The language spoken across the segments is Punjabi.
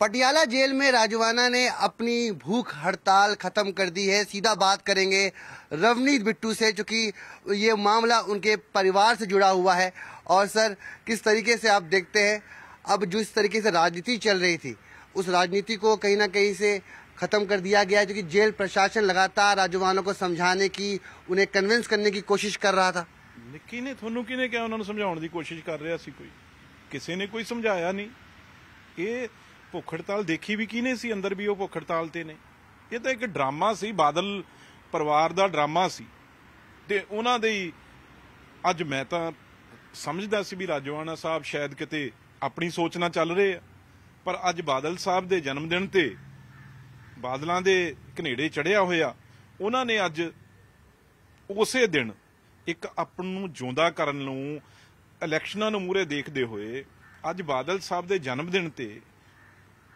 पटियाला जेल में राजवाना ने अपनी भूख हड़ताल खत्म कर दी है सीधा बात करेंगे रवनीत बिट्टू से चूंकि ये मामला उनके परिवार से जुड़ा हुआ है और सर किस तरीके से आप देखते हैं अब जिस तरीके से राजनीति चल रही थी उस राजनीति को कहीं ना कहीं से खत्म कर दिया गया है क्योंकि जेल प्रशासन लगातार राजवानों को समझाने की उन्हें कन्विंस करने की कोशिश कर रहा था ਨਿੱਕੀ ਨੇ ਤੁਹਾਨੂੰ कोशिश कर रहा किसी ने कोई समझाया नहीं ਭੁੱਖ ਹੜਤਾਲ ਦੇਖੀ ਵੀ ਕਿਨੇ ਸੀ ਅੰਦਰ ਵੀ ਉਹ ਭੁੱਖ ਹੜਤਾਲ ਤੇ ਨੇ ਇਹ ਤਾਂ ਇੱਕ ਡਰਾਮਾ ਸੀ ਬਾਦਲ ਪਰਿਵਾਰ ਦਾ ਡਰਾਮਾ ਸੀ ਤੇ ਉਹਨਾਂ ਦੇ ਅੱਜ ਮੈਂ ਤਾਂ ਸਮਝਦਾ ਸੀ ਵੀ ਰਾਜਵਾਨਾ ਸਾਹਿਬ ਸ਼ਾਇਦ ਕਿਤੇ ਆਪਣੀ ਸੋਚਣਾ ਚੱਲ ਰਹੇ ਆ ਪਰ ਅੱਜ ਬਾਦਲ ਸਾਹਿਬ ਦੇ ਜਨਮ ਦਿਨ ਤੇ ਬਾਦਲਾਂ ਦੇ ਕਨੇੜੇ ਚੜਿਆ ਹੋਇਆ ਉਹਨਾਂ ਨੇ ਅੱਜ ਉਸੇ ਦਿਨ ਇੱਕ ਆਪਣ ਨੂੰ ਜਿਉਂਦਾ ਕਰਨ ਨੂੰ ਇਲੈਕਸ਼ਨਾਂ ਨੂੰ ਮੂਰੇ ਦੇਖਦੇ ਹੋਏ ਅੱਜ ਬਾਦਲ ਸਾਹਿਬ ਦੇ ਜਨਮ ਦਿਨ ਤੇ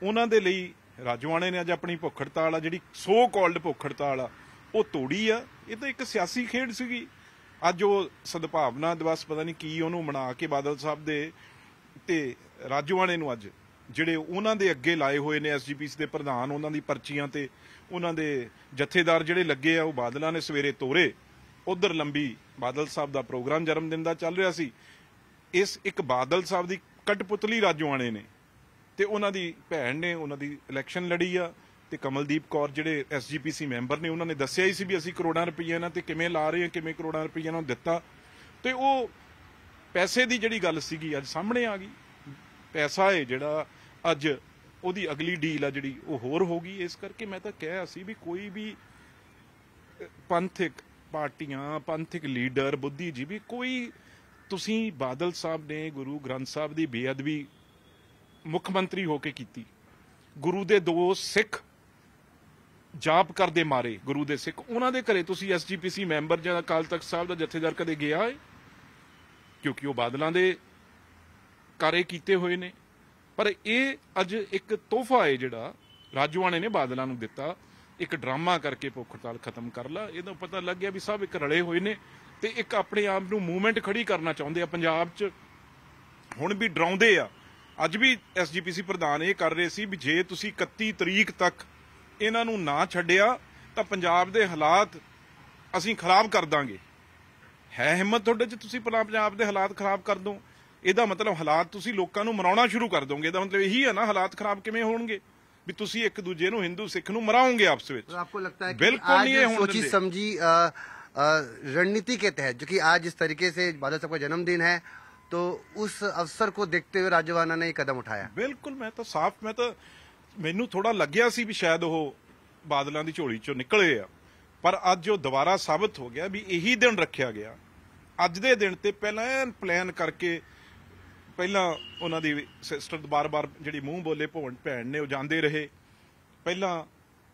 ਉਹਨਾਂ ਦੇ ਲਈ ਰਾਜਵਾਣੇ ਨੇ ਅੱਜ ਆਪਣੀ ਭੁੱਖ ਹੜਤਾਲ ਆ ਜਿਹੜੀ ਸੋ ਕਾਲਡ ਭੁੱਖ ਹੜਤਾਲ ਆ ਉਹ ਤੋੜੀ ਆ ਇਹ ਤਾਂ ਇੱਕ ਸਿਆਸੀ ਖੇਡ ਸੀਗੀ ਅੱਜ ਉਹ ਸਦਭਾਵਨਾ ਦਿਵਸ ਪਤਾ ਨਹੀਂ ਕੀ ਉਹਨੂੰ ਮਨਾ ਕੇ ਬਾਦਲ ਸਾਹਿਬ ਦੇ ਤੇ ਰਾਜਵਾਣੇ ਨੂੰ ਅੱਜ ਜਿਹੜੇ ਉਹਨਾਂ ਦੇ ਅੱਗੇ ਲਾਏ ਹੋਏ ਨੇ ਐਸਜੀਪੀਸ ਦੇ ਪ੍ਰਧਾਨ ਉਹਨਾਂ ਦੀ ਪਰਚੀਆਂ ਤੇ ਉਹਨਾਂ ਦੇ ਜਥੇਦਾਰ ਜਿਹੜੇ ਲੱਗੇ ਆ ਉਹ ਬਾਦਲਾਂ ਨੇ ਸਵੇਰੇ ਤੋਰੇ ਉਧਰ ਲੰਬੀ ਬਾਦਲ ਸਾਹਿਬ ਦਾ ਪ੍ਰੋਗਰਾਮ ਜਨਮ ਦਿਨ ਦਾ ਚੱਲ ਰਿਹਾ ਸੀ ਇਸ ਇੱਕ ਬਾਦਲ ਸਾਹਿਬ ਦੀ ਕਟਪੁਤਲੀ ਰਾਜਵਾਣੇ ਨੇ ਤੇ ਉਹਨਾਂ ਦੀ ਭੈਣ ਨੇ ਉਹਨਾਂ ਦੀ ਇਲੈਕਸ਼ਨ ਲੜੀ ਆ ਤੇ ਕਮਲਦੀਪ ਕੌਰ ਜਿਹੜੇ ਐਸਜੀਪੀਸੀ ਮੈਂਬਰ ਨੇ ਉਹਨਾਂ ਨੇ ਦੱਸਿਆ ਹੀ ਸੀ ਵੀ ਅਸੀਂ ਕਰੋੜਾਂ ਰੁਪਈਆ ਇਹਨਾਂ ਤੇ ਕਿਵੇਂ ਲਾ ਰਹੇ ਹਾਂ ਕਿਵੇਂ ਕਰੋੜਾਂ ਰੁਪਈਆ ਇਹਨਾਂ ਨੂੰ ਦਿੱਤਾ ਤੇ ਉਹ ਪੈਸੇ ਦੀ ਜਿਹੜੀ ਗੱਲ ਸੀਗੀ ਅੱਜ ਸਾਹਮਣੇ ਆ ਗਈ ਪੈਸਾ ਹੈ ਜਿਹੜਾ ਅੱਜ ਉਹਦੀ ਅਗਲੀ ਡੀਲ ਆ ਜਿਹੜੀ ਉਹ ਹੋਰ ਹੋ ਗਈ ਇਸ ਕਰਕੇ ਮੈਂ ਤਾਂ ਕਹਿਆ ਸੀ ਵੀ ਕੋਈ ਵੀ ਪੰਥਕ ਪਾਰਟੀਆਂ ਪੰਥਕ ਲੀਡਰ ਵੀ ਕੋਈ ਤੁਸੀਂ ਬਾਦਲ ਸਾਹਿਬ ਨੇ ਗੁਰੂ ਗ੍ਰੰਥ ਸਾਹਿਬ ਦੀ ਬੇਅਦਬੀ ਮੁੱਖ ਮੰਤਰੀ ਹੋ ਕੇ ਕੀਤੀ ਗੁਰੂ ਦੇ ਦੋ ਸਿੱਖ ਜਾਪ ਕਰਦੇ ਮਾਰੇ ਗੁਰੂ ਦੇ ਸਿੱਖ ਉਹਨਾਂ ਦੇ ਘਰੇ ਤੁਸੀਂ ਐਸਜੀਪੀਸੀ ਮੈਂਬਰ ਜਾਂ ਅਕਾਲ ਤਖਤ ਸਾਹਿਬ ਦਾ ਜਥੇਦਾਰ ਕਦੇ ਗਿਆ ਹੈ ਕਿਉਂਕਿ ਉਹ ਬਾਦਲਾਂ ਦੇ ਕਾਰੇ ਕੀਤੇ ਹੋਏ ਨੇ ਪਰ ਇਹ ਅੱਜ ਇੱਕ ਤੋਹਫਾ ਹੈ ਜਿਹੜਾ ਰਾਜੂਆਣੇ ਨੇ ਬਾਦਲਾਂ ਨੂੰ ਦਿੱਤਾ ਇੱਕ ਡਰਾਮਾ ਕਰਕੇ ਭੁੱਖ ਹੜਤਾਲ ਖਤਮ ਕਰ ਲਾ ਇਹਦਾ ਪਤਾ ਲੱਗ ਗਿਆ ਵੀ ਸਭ ਇੱਕ ਰਲੇ ਹੋਏ ਨੇ ਤੇ ਇੱਕ ਆਪਣੇ ਆਪ ਨੂੰ ਮੂਵਮੈਂਟ ਖੜੀ ਕਰਨਾ ਚਾਹੁੰਦੇ ਆ ਪੰਜਾਬ 'ਚ ਹੁਣ ਵੀ ਡਰਾਉਂਦੇ ਆ ਅੱਜ ਵੀ ਐਸਜੀਪੀਸੀ ਪ੍ਰਧਾਨ ਇਹ ਕਰ ਰਹੇ ਸੀ ਵੀ ਜੇ ਤੁਸੀਂ 31 ਤਰੀਕ ਤੱਕ ਇਹਨਾਂ ਨੂੰ ਨਾ ਛੱਡਿਆ ਤਾਂ ਪੰਜਾਬ ਦੇ ਹਾਲਾਤ ਅਸੀਂ ਖਰਾਬ ਕਰ ਦਾਂਗੇ ਹੈ ਹਿੰਮਤ ਤੁਹਾਡੇ 'ਚ ਤੁਸੀਂ ਪੰਜਾਬ ਦੇ ਹਾਲਾਤ ਖਰਾਬ ਕਰ ਦੋ ਇਹਦਾ ਮਤਲਬ ਹਾਲਾਤ ਤੁਸੀਂ ਲੋਕਾਂ ਨੂੰ ਮਰਾਉਣਾ ਸ਼ੁਰੂ ਕਰ ਦੋਗੇ ਇਹਦਾ ਮਤਲਬ ਇਹੀ ਹੈ ਨਾ ਹਾਲਾਤ ਖਰਾਬ ਕਿਵੇਂ ਹੋਣਗੇ ਵੀ ਤੁਸੀਂ ਇੱਕ ਦੂਜੇ ਨੂੰ ਹਿੰਦੂ ਸਿੱਖ ਨੂੰ ਮਰਾਉਂਗੇ ਆਪਸ ਵਿੱਚ ਲੱਗਦਾ ਹੈ ਕਿ ਬਿਲਕੁਲ ਨਹੀਂ ਇਹ ਹੋਣਾ ਸੋਚੀ ਸਮਝੀ ਰਣਨੀਤੀ ਕੇ ਤਹਿਤ ਜੋ ਕਿ ਅੱਜ ਇਸ ਤਰੀਕੇ ਸੇ ਬਾਦਲ ਸਾਹਿਬ ਦਾ ਜਨਮ ਦਿਨ ਹੈ तो उस अवसर को देखते हुए ਰਾਜਵਾਨਾ ਨੇ ਇਹ ਕਦਮ ਉਠਾਇਆ ਬਿਲਕੁਲ ਮੈਂ ਤਾਂ ਸਾਫ਼ ਮੈਂ ਤਾਂ ਮੈਨੂੰ ਥੋੜਾ ਲੱਗਿਆ ਸੀ ਵੀ ਸ਼ਾਇਦ ਉਹ ਬਾਦਲਾਂ ਦੀ ਝੋਲੀ ਚੋਂ ਨਿਕਲੇ ਆ ਪਰ ਅੱਜ ਉਹ ਦੁਬਾਰਾ ਸਾਬਤ ਹੋ ਗਿਆ ਵੀ ਇਹੀ ਦਿਨ ਰੱਖਿਆ ਗਿਆ ਅੱਜ ਦੇ ਦਿਨ ਤੇ ਪਹਿਲਾਂ ਪਲਾਨ ਕਰਕੇ ਪਹਿਲਾਂ ਉਹਨਾਂ ਦੀ ਸਿਸਟਰ ਬਾਰ-ਬਾਰ ਜਿਹੜੀ ਮੂੰਹ ਬੋਲੇ ਭੋਣ ਭੈਣ ਨੇ ਉਹ ਜਾਂਦੇ ਰਹੇ ਪਹਿਲਾਂ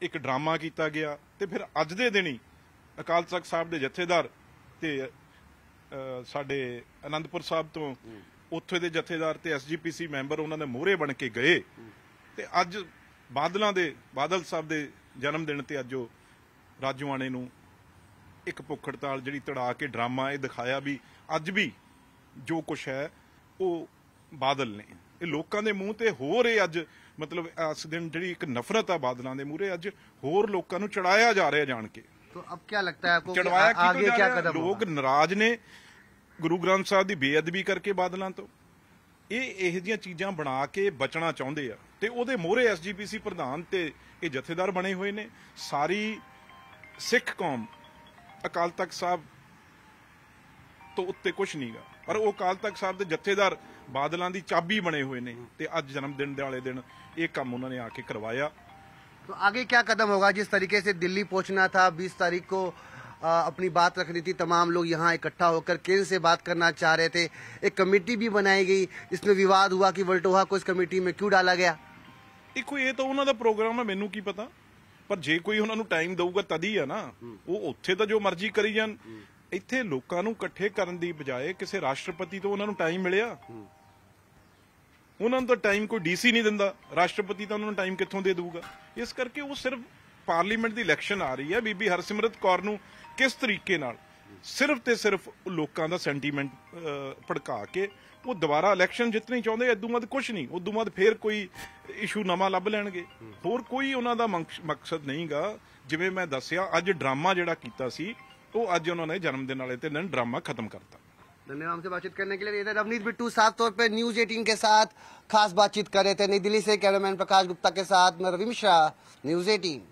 ਇੱਕ ਡਰਾਮਾ ਕੀਤਾ ਗਿਆ ਤੇ ਫਿਰ ਅੱਜ ਦੇ ਦਿਨ ਹੀ ਅਕਾਲ ਤਖਤ ਸਾਹਿਬ ਦੇ ਜਥੇਦਾਰ ਤੇ ਸਾਡੇ ਅਨੰਦਪੁਰ ਸਾਹਿਬ ਤੋਂ ਉੱਥੇ ਦੇ ਜਥੇਦਾਰ ਤੇ ਐਸਜੀਪੀਸੀ ਮੈਂਬਰ ਉਹਨਾਂ ਦੇ ਮੋਹਰੇ ਬਣ ਕੇ ਗਏ ਤੇ ਅੱਜ ਬਾਦਲਾਂ ਦੇ ਬਾਦਲ ਸਾਹਿਬ ਦੇ ਜਨਮ ਦਿਨ ਤੇ ਅੱਜ ਉਹ ਰਾਜੂਆਣੇ ਨੂੰ ਇੱਕ ਭੁੱਖੜਤਾਲ ਜਿਹੜੀ ਤੜਾ ਕੇ ਡਰਾਮਾ ਇਹ ਦਿਖਾਇਆ ਵੀ ਅੱਜ ਵੀ ਜੋ ਕੁਝ ਹੈ ਉਹ ਬਾਦਲ ਨੇ ਇਹ ਲੋਕਾਂ ਦੇ ਮੂੰਹ ਤੇ ਹੋਰ ਇਹ ਅੱਜ ਮਤਲਬ ਇਸ ਦਿਨ ਜਿਹੜੀ ਇੱਕ ਨਫ਼ਰਤ ਆ ਬਾਦਲਾਂ ਦੇ ਮੂਹਰੇ ਅੱਜ ਹੋਰ ਲੋਕਾਂ ਨੂੰ ਚੜਾਇਆ ਜਾ ਰਿਹਾ ਜਾਣ ਕੇ तो अब क्या लगता है आपको ਚੜਵਾਇਆ ਕਿ आगे क्या ਕਦਮ ਲੋਕ ਹੋਗਾ? ਨਾਰਾਜ਼ ਨੇ ਗੁਰੂ ਗ੍ਰੰਥ ਸਾਹਿਬ ਦੀ ਬੇਅਦਬੀ ਕਰਕੇ ਬਾਦਲਾਂ ਤੋਂ ਇਹ ਇਹੋ ਚੀਜ਼ਾਂ ਬਣਾ ਕੇ ਬਚਣਾ ਚਾਹੁੰਦੇ ਆ ਤੇ ਉਹਦੇ ਮੋਹਰੇ ਐਸਜੀਪੀਸੀ ਪ੍ਰਧਾਨ ਤੇ ਇਹ ਜਥੇਦਾਰ ਬਣੇ ਹੋਏ ਨੇ ਸਾਰੀ ਸਿੱਖ ਕੌਮ ਅਕਾਲ ਤਖਤ ਸਾਹਿਬ ਤੋਂ ਉੱਤੇ ਕੁਝ ਨਹੀਂਗਾ ਪਰ ਉਹ ਅਕਾਲ ਤਖਤ ਸਾਹਿਬ ਦੇ ਜਥੇਦਾਰ ਬਾਦਲਾਂ ਦੀ ਚਾਬੀ ਬਣੇ ਹੋਏ ਨੇ ਤੇ ਅੱਜ ਜਨਮ ਦਿਨ ਦੇ ਵਾਲੇ ਦਿਨ ਇਹ ਕੰਮ ਉਹਨਾਂ ਨੇ ਆ ਕੇ ਕਰਵਾਇਆ तो आगे क्या कदम होगा जिस तरीके से दिल्ली पहुंचना था 20 तारीख को आ, अपनी बात रखनी थी तमाम लोग यहां इकट्ठा होकर केंद्र से बात करना चाह रहे थे एक कमेटी भी बनाई गई इसमें विवाद हुआ कि वल्टोहा को इस कमेटी में क्यों डाला गया देखो ये तो उन्होंने प्रोग्राम है मेनू की पता पर जे कोई उन्होंने टाइम दूगा तद ही है ना वो उथे तो जो मर्जी करी जान ਕਰੀ लोगों ਇੱਥੇ ਲੋਕਾਂ ਨੂੰ ਇਕੱਠੇ ਕਰਨ ਦੀ ਬਜਾਏ ਕਿਸੇ ਰਾਸ਼ਟਰਪਤੀ ਤੋਂ ਉਹਨਾਂ ਉਹਨਾਂ ਨੂੰ ਤਾਂ ਟਾਈਮ ਕੋਈ ਡੀਸੀ ਨਹੀਂ ਦਿੰਦਾ ਰਾਸ਼ਟਰਪਤੀ ਤਾਂ ਉਹਨਾਂ ਨੂੰ ਟਾਈਮ ਕਿੱਥੋਂ ਦੇ ਦੇਊਗਾ ਇਸ ਕਰਕੇ ਉਹ ਸਿਰਫ ਪਾਰਲੀਮੈਂਟ ਦੀ ਇਲੈਕਸ਼ਨ ਆ ਰਹੀ ਹੈ ਬੀਬੀ ਹਰਸਿਮਰਤ ਕੌਰ ਨੂੰ ਕਿਸ ਤਰੀਕੇ ਨਾਲ ਸਿਰਫ ਤੇ ਸਿਰਫ ਲੋਕਾਂ ਦਾ ਸੈਂਟੀਮੈਂਟ ਭੜਕਾ ਕੇ ਉਹ ਦੁਬਾਰਾ ਇਲੈਕਸ਼ਨ ਜਿੱਤਣੀ ਚਾਹੁੰਦੇ ਐਦੋਂ ਬਾਅਦ ਕੁਝ ਨਹੀਂ ਉਦੋਂ ਬਾਅਦ ਫੇਰ ਕੋਈ ਇਸ਼ੂ ਨਵਾਂ ਲੱਭ ਲੈਣਗੇ ਹੋਰ ਕੋਈ ਉਹਨਾਂ ਦਾ ਮਕਸਦ ਨਹੀਂਗਾ ਜਿਵੇਂ ਮੈਂ ਦੱਸਿਆ ਅੱਜ ਡਰਾਮਾ ਜਿਹੜਾ ਕੀਤਾ ਸੀ ਉਹ ਅੱਜ ਉਹਨਾਂ ਨੇ ਜਨਮ ਦਿਨ ਵਾਲੇ ਤੇ ਦਿਨ ਡਰਾਮਾ ਖਤਮ ਕਰਤਾ धन्यवाद हमसे बातचीत करने के लिए इधर अवनीत बिट्टू साफ तौर पर न्यूज एटीन के साथ खास बातचीत कर रहे थे नई दिल्ली से कैमरामैन प्रकाश गुप्ता के साथ मैं रवि मिश्रा न्यूज एटीन